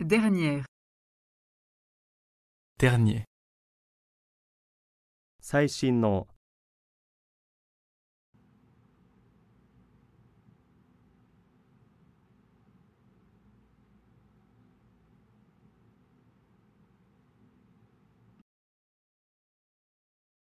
dernière dernier 最新の